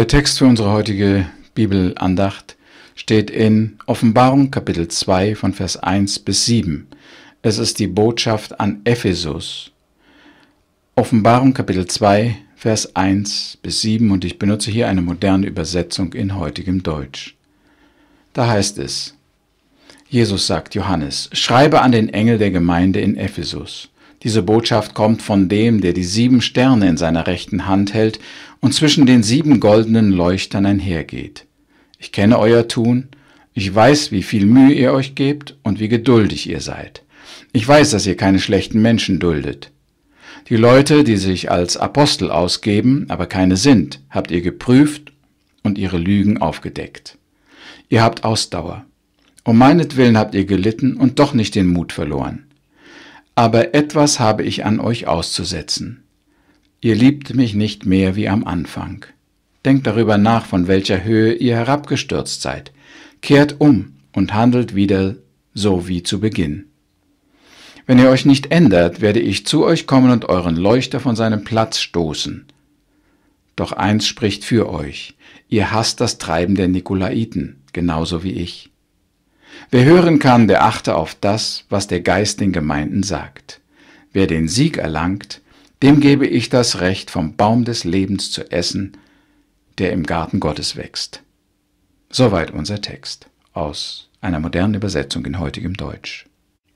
Der Text für unsere heutige Bibelandacht steht in Offenbarung Kapitel 2 von Vers 1 bis 7. Es ist die Botschaft an Ephesus. Offenbarung Kapitel 2, Vers 1 bis 7 und ich benutze hier eine moderne Übersetzung in heutigem Deutsch. Da heißt es, Jesus sagt Johannes, schreibe an den Engel der Gemeinde in Ephesus. Diese Botschaft kommt von dem, der die sieben Sterne in seiner rechten Hand hält und zwischen den sieben goldenen Leuchtern einhergeht. Ich kenne euer Tun, ich weiß, wie viel Mühe ihr euch gebt und wie geduldig ihr seid. Ich weiß, dass ihr keine schlechten Menschen duldet. Die Leute, die sich als Apostel ausgeben, aber keine sind, habt ihr geprüft und ihre Lügen aufgedeckt. Ihr habt Ausdauer. Um meinetwillen habt ihr gelitten und doch nicht den Mut verloren aber etwas habe ich an euch auszusetzen. Ihr liebt mich nicht mehr wie am Anfang. Denkt darüber nach, von welcher Höhe ihr herabgestürzt seid. Kehrt um und handelt wieder so wie zu Beginn. Wenn ihr euch nicht ändert, werde ich zu euch kommen und euren Leuchter von seinem Platz stoßen. Doch eins spricht für euch. Ihr hasst das Treiben der Nikolaiten, genauso wie ich. Wer hören kann, der achte auf das, was der Geist den Gemeinden sagt. Wer den Sieg erlangt, dem gebe ich das Recht, vom Baum des Lebens zu essen, der im Garten Gottes wächst. Soweit unser Text aus einer modernen Übersetzung in heutigem Deutsch.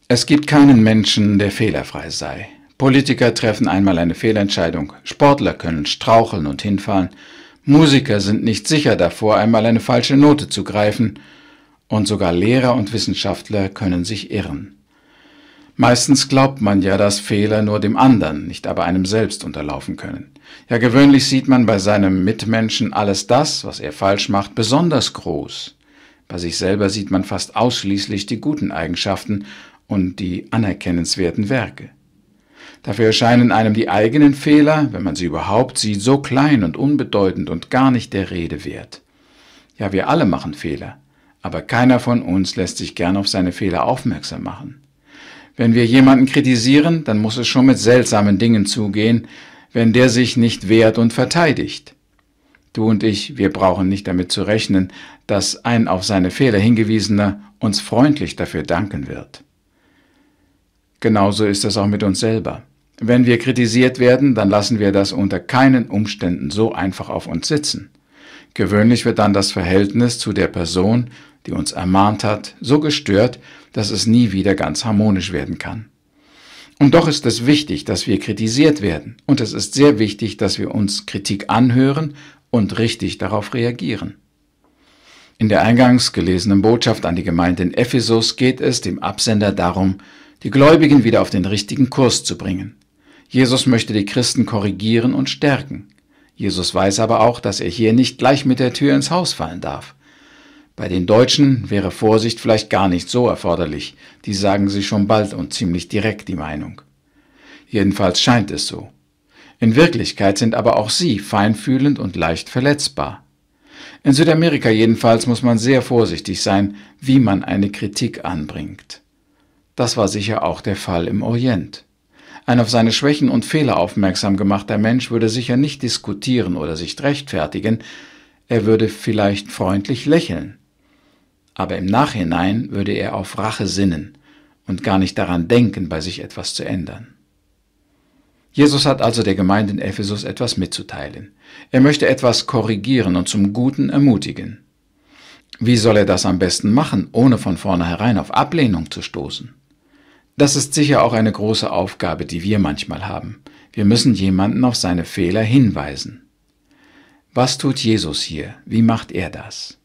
Es gibt keinen Menschen, der fehlerfrei sei. Politiker treffen einmal eine Fehlentscheidung, Sportler können straucheln und hinfallen, Musiker sind nicht sicher davor, einmal eine falsche Note zu greifen, und sogar Lehrer und Wissenschaftler können sich irren. Meistens glaubt man ja, dass Fehler nur dem anderen, nicht aber einem selbst unterlaufen können. Ja, gewöhnlich sieht man bei seinem Mitmenschen alles das, was er falsch macht, besonders groß. Bei sich selber sieht man fast ausschließlich die guten Eigenschaften und die anerkennenswerten Werke. Dafür erscheinen einem die eigenen Fehler, wenn man sie überhaupt sieht, so klein und unbedeutend und gar nicht der Rede wert. Ja, wir alle machen Fehler. Aber keiner von uns lässt sich gern auf seine Fehler aufmerksam machen. Wenn wir jemanden kritisieren, dann muss es schon mit seltsamen Dingen zugehen, wenn der sich nicht wehrt und verteidigt. Du und ich, wir brauchen nicht damit zu rechnen, dass ein auf seine Fehler hingewiesener uns freundlich dafür danken wird. Genauso ist es auch mit uns selber. Wenn wir kritisiert werden, dann lassen wir das unter keinen Umständen so einfach auf uns sitzen. Gewöhnlich wird dann das Verhältnis zu der Person, die uns ermahnt hat, so gestört, dass es nie wieder ganz harmonisch werden kann. Und doch ist es wichtig, dass wir kritisiert werden. Und es ist sehr wichtig, dass wir uns Kritik anhören und richtig darauf reagieren. In der eingangs gelesenen Botschaft an die Gemeinde in Ephesus geht es dem Absender darum, die Gläubigen wieder auf den richtigen Kurs zu bringen. Jesus möchte die Christen korrigieren und stärken. Jesus weiß aber auch, dass er hier nicht gleich mit der Tür ins Haus fallen darf. Bei den Deutschen wäre Vorsicht vielleicht gar nicht so erforderlich, die sagen sie schon bald und ziemlich direkt die Meinung. Jedenfalls scheint es so. In Wirklichkeit sind aber auch sie feinfühlend und leicht verletzbar. In Südamerika jedenfalls muss man sehr vorsichtig sein, wie man eine Kritik anbringt. Das war sicher auch der Fall im Orient. Ein auf seine Schwächen und Fehler aufmerksam gemachter Mensch würde sicher nicht diskutieren oder sich rechtfertigen, er würde vielleicht freundlich lächeln aber im Nachhinein würde er auf Rache sinnen und gar nicht daran denken, bei sich etwas zu ändern. Jesus hat also der Gemeinde in Ephesus etwas mitzuteilen. Er möchte etwas korrigieren und zum Guten ermutigen. Wie soll er das am besten machen, ohne von vornherein auf Ablehnung zu stoßen? Das ist sicher auch eine große Aufgabe, die wir manchmal haben. Wir müssen jemanden auf seine Fehler hinweisen. Was tut Jesus hier? Wie macht er das?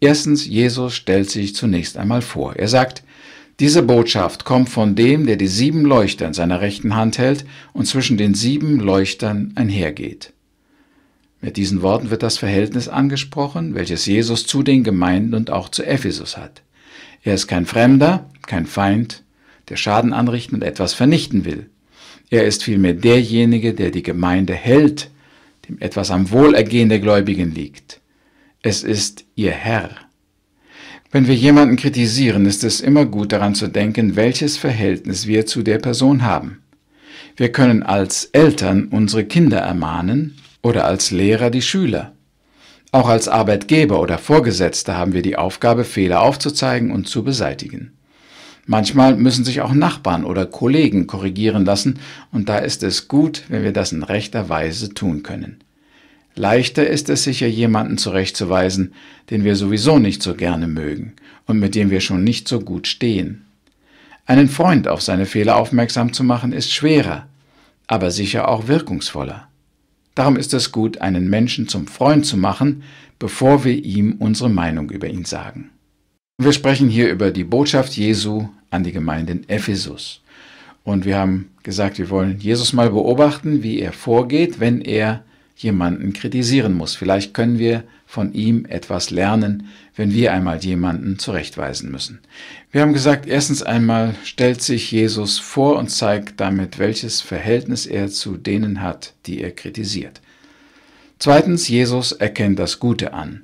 Erstens, Jesus stellt sich zunächst einmal vor. Er sagt, diese Botschaft kommt von dem, der die sieben Leuchter in seiner rechten Hand hält und zwischen den sieben Leuchtern einhergeht. Mit diesen Worten wird das Verhältnis angesprochen, welches Jesus zu den Gemeinden und auch zu Ephesus hat. Er ist kein Fremder, kein Feind, der Schaden anrichten und etwas vernichten will. Er ist vielmehr derjenige, der die Gemeinde hält, dem etwas am Wohlergehen der Gläubigen liegt es ist ihr Herr. Wenn wir jemanden kritisieren, ist es immer gut daran zu denken, welches Verhältnis wir zu der Person haben. Wir können als Eltern unsere Kinder ermahnen oder als Lehrer die Schüler. Auch als Arbeitgeber oder Vorgesetzte haben wir die Aufgabe, Fehler aufzuzeigen und zu beseitigen. Manchmal müssen sich auch Nachbarn oder Kollegen korrigieren lassen, und da ist es gut, wenn wir das in rechter Weise tun können. Leichter ist es sicher, jemanden zurechtzuweisen, den wir sowieso nicht so gerne mögen und mit dem wir schon nicht so gut stehen. Einen Freund auf seine Fehler aufmerksam zu machen, ist schwerer, aber sicher auch wirkungsvoller. Darum ist es gut, einen Menschen zum Freund zu machen, bevor wir ihm unsere Meinung über ihn sagen. Wir sprechen hier über die Botschaft Jesu an die Gemeinde in Ephesus. Und wir haben gesagt, wir wollen Jesus mal beobachten, wie er vorgeht, wenn er jemanden kritisieren muss. Vielleicht können wir von ihm etwas lernen, wenn wir einmal jemanden zurechtweisen müssen. Wir haben gesagt, erstens einmal stellt sich Jesus vor und zeigt damit, welches Verhältnis er zu denen hat, die er kritisiert. Zweitens, Jesus erkennt das Gute an.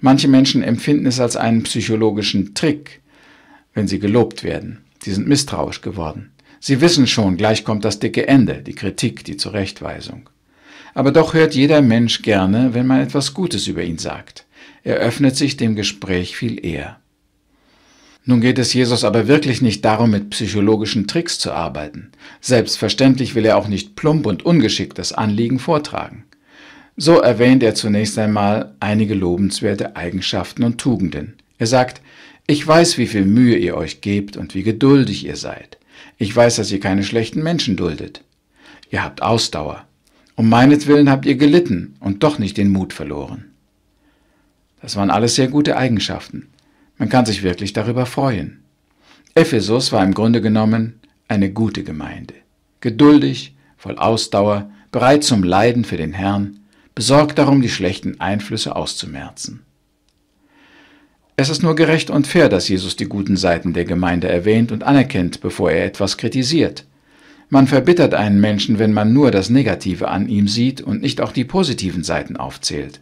Manche Menschen empfinden es als einen psychologischen Trick, wenn sie gelobt werden. Sie sind misstrauisch geworden. Sie wissen schon, gleich kommt das dicke Ende, die Kritik, die Zurechtweisung. Aber doch hört jeder Mensch gerne, wenn man etwas Gutes über ihn sagt. Er öffnet sich dem Gespräch viel eher. Nun geht es Jesus aber wirklich nicht darum, mit psychologischen Tricks zu arbeiten. Selbstverständlich will er auch nicht plump und ungeschickt das Anliegen vortragen. So erwähnt er zunächst einmal einige lobenswerte Eigenschaften und Tugenden. Er sagt, ich weiß, wie viel Mühe ihr euch gebt und wie geduldig ihr seid. Ich weiß, dass ihr keine schlechten Menschen duldet. Ihr habt Ausdauer. Um meinetwillen habt ihr gelitten und doch nicht den Mut verloren. Das waren alles sehr gute Eigenschaften. Man kann sich wirklich darüber freuen. Ephesus war im Grunde genommen eine gute Gemeinde. Geduldig, voll Ausdauer, bereit zum Leiden für den Herrn, besorgt darum, die schlechten Einflüsse auszumerzen. Es ist nur gerecht und fair, dass Jesus die guten Seiten der Gemeinde erwähnt und anerkennt, bevor er etwas kritisiert. Man verbittert einen Menschen, wenn man nur das Negative an ihm sieht und nicht auch die positiven Seiten aufzählt,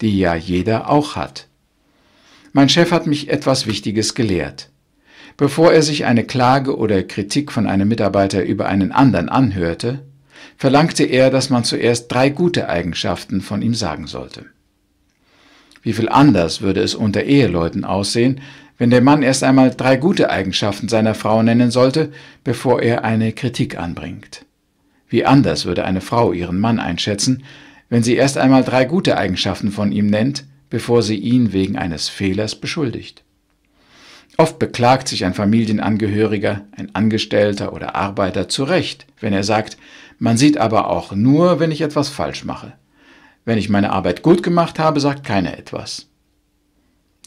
die ja jeder auch hat. Mein Chef hat mich etwas Wichtiges gelehrt. Bevor er sich eine Klage oder Kritik von einem Mitarbeiter über einen anderen anhörte, verlangte er, dass man zuerst drei gute Eigenschaften von ihm sagen sollte. Wie viel anders würde es unter Eheleuten aussehen, wenn der Mann erst einmal drei gute Eigenschaften seiner Frau nennen sollte, bevor er eine Kritik anbringt. Wie anders würde eine Frau ihren Mann einschätzen, wenn sie erst einmal drei gute Eigenschaften von ihm nennt, bevor sie ihn wegen eines Fehlers beschuldigt. Oft beklagt sich ein Familienangehöriger, ein Angestellter oder Arbeiter zu Recht, wenn er sagt, man sieht aber auch nur, wenn ich etwas falsch mache. Wenn ich meine Arbeit gut gemacht habe, sagt keiner etwas.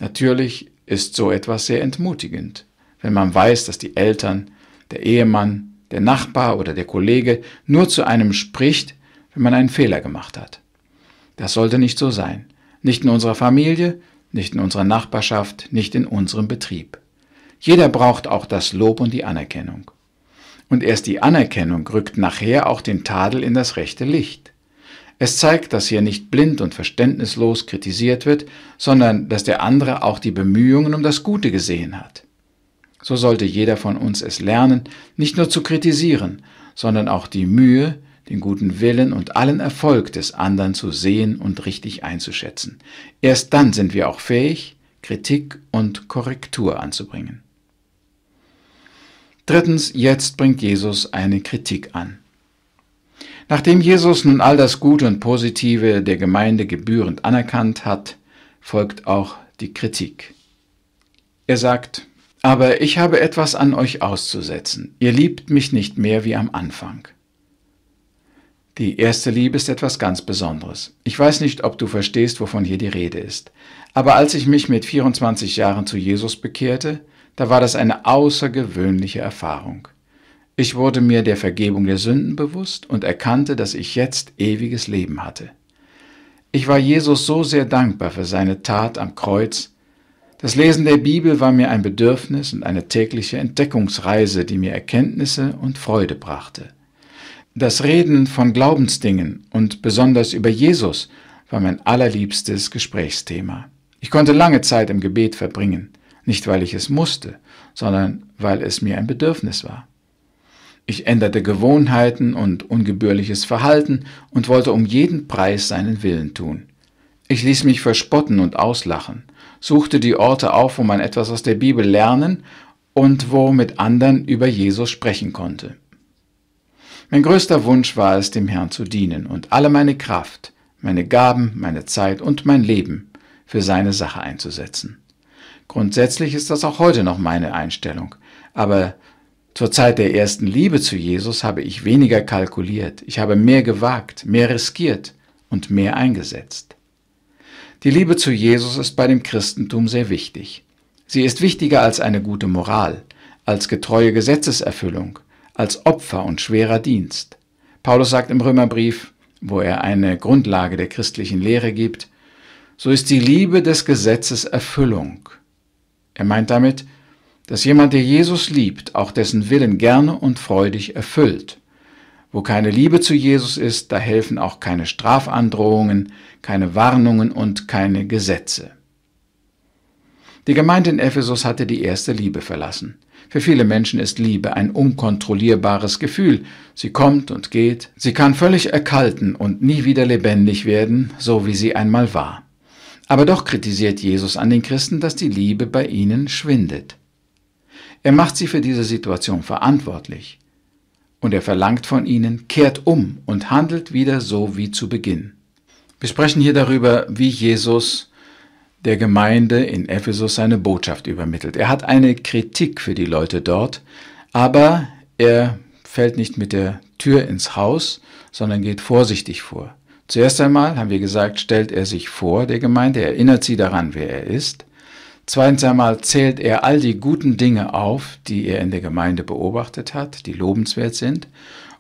Natürlich ist so etwas sehr entmutigend, wenn man weiß, dass die Eltern, der Ehemann, der Nachbar oder der Kollege nur zu einem spricht, wenn man einen Fehler gemacht hat. Das sollte nicht so sein. Nicht in unserer Familie, nicht in unserer Nachbarschaft, nicht in unserem Betrieb. Jeder braucht auch das Lob und die Anerkennung. Und erst die Anerkennung rückt nachher auch den Tadel in das rechte Licht. Es zeigt, dass hier nicht blind und verständnislos kritisiert wird, sondern dass der andere auch die Bemühungen um das Gute gesehen hat. So sollte jeder von uns es lernen, nicht nur zu kritisieren, sondern auch die Mühe, den guten Willen und allen Erfolg des anderen zu sehen und richtig einzuschätzen. Erst dann sind wir auch fähig, Kritik und Korrektur anzubringen. Drittens, jetzt bringt Jesus eine Kritik an. Nachdem Jesus nun all das Gute und Positive der Gemeinde gebührend anerkannt hat, folgt auch die Kritik. Er sagt, aber ich habe etwas an euch auszusetzen. Ihr liebt mich nicht mehr wie am Anfang. Die erste Liebe ist etwas ganz Besonderes. Ich weiß nicht, ob du verstehst, wovon hier die Rede ist. Aber als ich mich mit 24 Jahren zu Jesus bekehrte, da war das eine außergewöhnliche Erfahrung. Ich wurde mir der Vergebung der Sünden bewusst und erkannte, dass ich jetzt ewiges Leben hatte. Ich war Jesus so sehr dankbar für seine Tat am Kreuz. Das Lesen der Bibel war mir ein Bedürfnis und eine tägliche Entdeckungsreise, die mir Erkenntnisse und Freude brachte. Das Reden von Glaubensdingen und besonders über Jesus war mein allerliebstes Gesprächsthema. Ich konnte lange Zeit im Gebet verbringen, nicht weil ich es musste, sondern weil es mir ein Bedürfnis war. Ich änderte Gewohnheiten und ungebührliches Verhalten und wollte um jeden Preis seinen Willen tun. Ich ließ mich verspotten und auslachen, suchte die Orte auf, wo man etwas aus der Bibel lernen und wo mit anderen über Jesus sprechen konnte. Mein größter Wunsch war es, dem Herrn zu dienen und alle meine Kraft, meine Gaben, meine Zeit und mein Leben für seine Sache einzusetzen. Grundsätzlich ist das auch heute noch meine Einstellung, aber zur Zeit der ersten Liebe zu Jesus habe ich weniger kalkuliert, ich habe mehr gewagt, mehr riskiert und mehr eingesetzt. Die Liebe zu Jesus ist bei dem Christentum sehr wichtig. Sie ist wichtiger als eine gute Moral, als getreue Gesetzeserfüllung, als Opfer und schwerer Dienst. Paulus sagt im Römerbrief, wo er eine Grundlage der christlichen Lehre gibt, so ist die Liebe des Gesetzes Erfüllung. Er meint damit, dass jemand, der Jesus liebt, auch dessen Willen gerne und freudig erfüllt. Wo keine Liebe zu Jesus ist, da helfen auch keine Strafandrohungen, keine Warnungen und keine Gesetze. Die Gemeinde in Ephesus hatte die erste Liebe verlassen. Für viele Menschen ist Liebe ein unkontrollierbares Gefühl. Sie kommt und geht, sie kann völlig erkalten und nie wieder lebendig werden, so wie sie einmal war. Aber doch kritisiert Jesus an den Christen, dass die Liebe bei ihnen schwindet. Er macht sie für diese Situation verantwortlich. Und er verlangt von ihnen, kehrt um und handelt wieder so wie zu Beginn. Wir sprechen hier darüber, wie Jesus der Gemeinde in Ephesus seine Botschaft übermittelt. Er hat eine Kritik für die Leute dort, aber er fällt nicht mit der Tür ins Haus, sondern geht vorsichtig vor. Zuerst einmal haben wir gesagt, stellt er sich vor der Gemeinde, erinnert sie daran, wer er ist. Zweitens einmal zählt er all die guten Dinge auf, die er in der Gemeinde beobachtet hat, die lobenswert sind.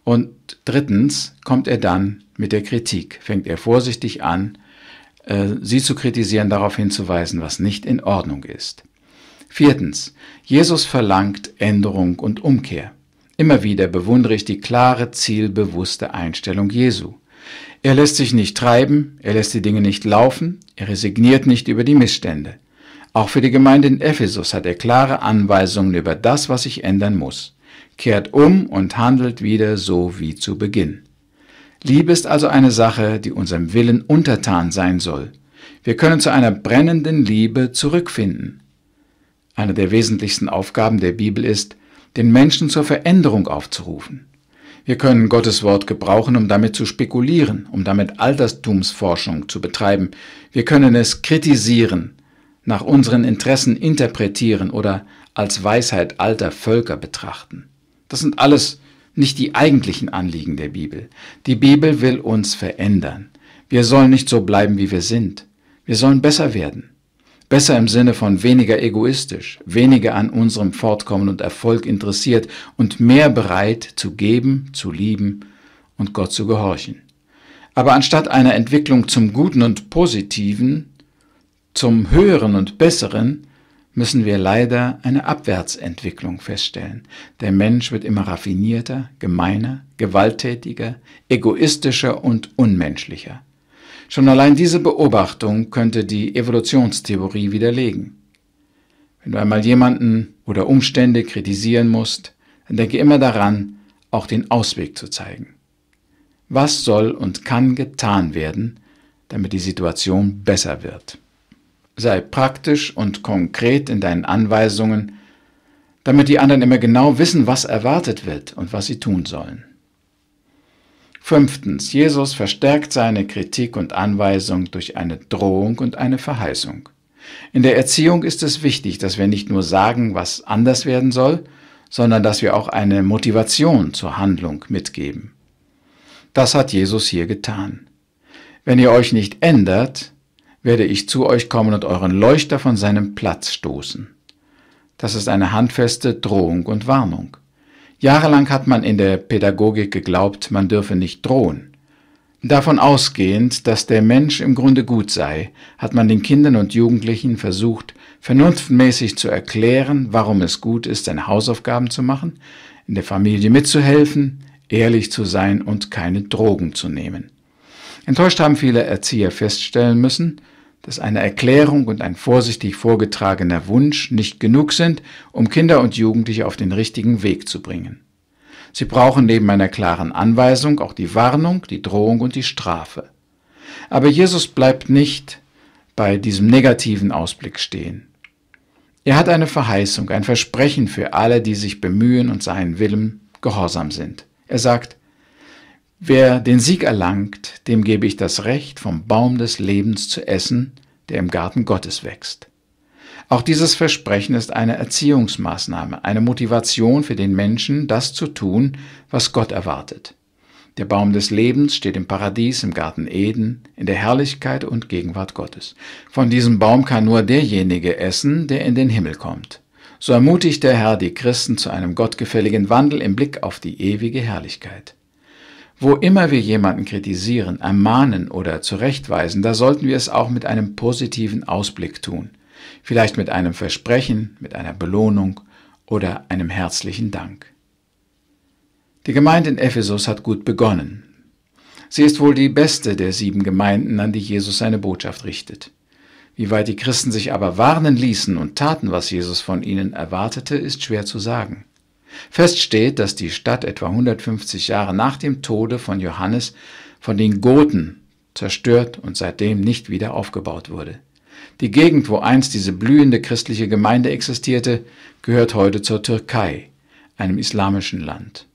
Und drittens kommt er dann mit der Kritik, fängt er vorsichtig an, äh, sie zu kritisieren, darauf hinzuweisen, was nicht in Ordnung ist. Viertens, Jesus verlangt Änderung und Umkehr. Immer wieder bewundere ich die klare, zielbewusste Einstellung Jesu. Er lässt sich nicht treiben, er lässt die Dinge nicht laufen, er resigniert nicht über die Missstände. Auch für die Gemeinde in Ephesus hat er klare Anweisungen über das, was sich ändern muss. Kehrt um und handelt wieder so wie zu Beginn. Liebe ist also eine Sache, die unserem Willen untertan sein soll. Wir können zu einer brennenden Liebe zurückfinden. Eine der wesentlichsten Aufgaben der Bibel ist, den Menschen zur Veränderung aufzurufen. Wir können Gottes Wort gebrauchen, um damit zu spekulieren, um damit Alterstumsforschung zu betreiben. Wir können es kritisieren, nach unseren Interessen interpretieren oder als Weisheit alter Völker betrachten. Das sind alles nicht die eigentlichen Anliegen der Bibel. Die Bibel will uns verändern. Wir sollen nicht so bleiben, wie wir sind. Wir sollen besser werden. Besser im Sinne von weniger egoistisch, weniger an unserem Fortkommen und Erfolg interessiert und mehr bereit zu geben, zu lieben und Gott zu gehorchen. Aber anstatt einer Entwicklung zum Guten und Positiven zum Höheren und Besseren müssen wir leider eine Abwärtsentwicklung feststellen. Der Mensch wird immer raffinierter, gemeiner, gewalttätiger, egoistischer und unmenschlicher. Schon allein diese Beobachtung könnte die Evolutionstheorie widerlegen. Wenn du einmal jemanden oder Umstände kritisieren musst, dann denke immer daran, auch den Ausweg zu zeigen. Was soll und kann getan werden, damit die Situation besser wird? sei praktisch und konkret in deinen Anweisungen, damit die anderen immer genau wissen, was erwartet wird und was sie tun sollen. Fünftens, Jesus verstärkt seine Kritik und Anweisung durch eine Drohung und eine Verheißung. In der Erziehung ist es wichtig, dass wir nicht nur sagen, was anders werden soll, sondern dass wir auch eine Motivation zur Handlung mitgeben. Das hat Jesus hier getan. Wenn ihr euch nicht ändert, werde ich zu euch kommen und euren Leuchter von seinem Platz stoßen. Das ist eine handfeste Drohung und Warnung. Jahrelang hat man in der Pädagogik geglaubt, man dürfe nicht drohen. Davon ausgehend, dass der Mensch im Grunde gut sei, hat man den Kindern und Jugendlichen versucht, vernunftmäßig zu erklären, warum es gut ist, seine Hausaufgaben zu machen, in der Familie mitzuhelfen, ehrlich zu sein und keine Drogen zu nehmen. Enttäuscht haben viele Erzieher feststellen müssen, dass eine Erklärung und ein vorsichtig vorgetragener Wunsch nicht genug sind, um Kinder und Jugendliche auf den richtigen Weg zu bringen. Sie brauchen neben einer klaren Anweisung auch die Warnung, die Drohung und die Strafe. Aber Jesus bleibt nicht bei diesem negativen Ausblick stehen. Er hat eine Verheißung, ein Versprechen für alle, die sich bemühen und seinen Willen gehorsam sind. Er sagt, Wer den Sieg erlangt, dem gebe ich das Recht, vom Baum des Lebens zu essen, der im Garten Gottes wächst. Auch dieses Versprechen ist eine Erziehungsmaßnahme, eine Motivation für den Menschen, das zu tun, was Gott erwartet. Der Baum des Lebens steht im Paradies, im Garten Eden, in der Herrlichkeit und Gegenwart Gottes. Von diesem Baum kann nur derjenige essen, der in den Himmel kommt. So ermutigt der Herr die Christen zu einem gottgefälligen Wandel im Blick auf die ewige Herrlichkeit. Wo immer wir jemanden kritisieren, ermahnen oder zurechtweisen, da sollten wir es auch mit einem positiven Ausblick tun. Vielleicht mit einem Versprechen, mit einer Belohnung oder einem herzlichen Dank. Die Gemeinde in Ephesus hat gut begonnen. Sie ist wohl die beste der sieben Gemeinden, an die Jesus seine Botschaft richtet. Wie weit die Christen sich aber warnen ließen und taten, was Jesus von ihnen erwartete, ist schwer zu sagen. Fest steht, dass die Stadt etwa 150 Jahre nach dem Tode von Johannes von den Goten zerstört und seitdem nicht wieder aufgebaut wurde. Die Gegend, wo einst diese blühende christliche Gemeinde existierte, gehört heute zur Türkei, einem islamischen Land.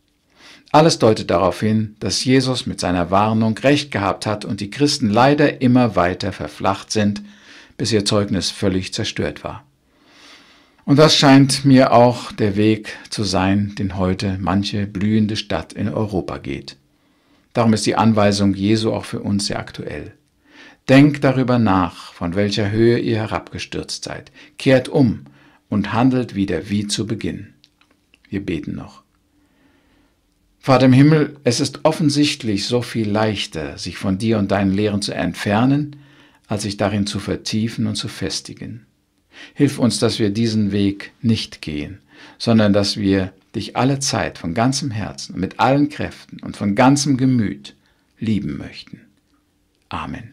Alles deutet darauf hin, dass Jesus mit seiner Warnung recht gehabt hat und die Christen leider immer weiter verflacht sind, bis ihr Zeugnis völlig zerstört war. Und das scheint mir auch der Weg zu sein, den heute manche blühende Stadt in Europa geht. Darum ist die Anweisung Jesu auch für uns sehr aktuell. Denkt darüber nach, von welcher Höhe ihr herabgestürzt seid. Kehrt um und handelt wieder wie zu Beginn. Wir beten noch. Vater im Himmel, es ist offensichtlich so viel leichter, sich von dir und deinen Lehren zu entfernen, als sich darin zu vertiefen und zu festigen. Hilf uns, dass wir diesen Weg nicht gehen, sondern dass wir dich alle Zeit von ganzem Herzen, mit allen Kräften und von ganzem Gemüt lieben möchten. Amen.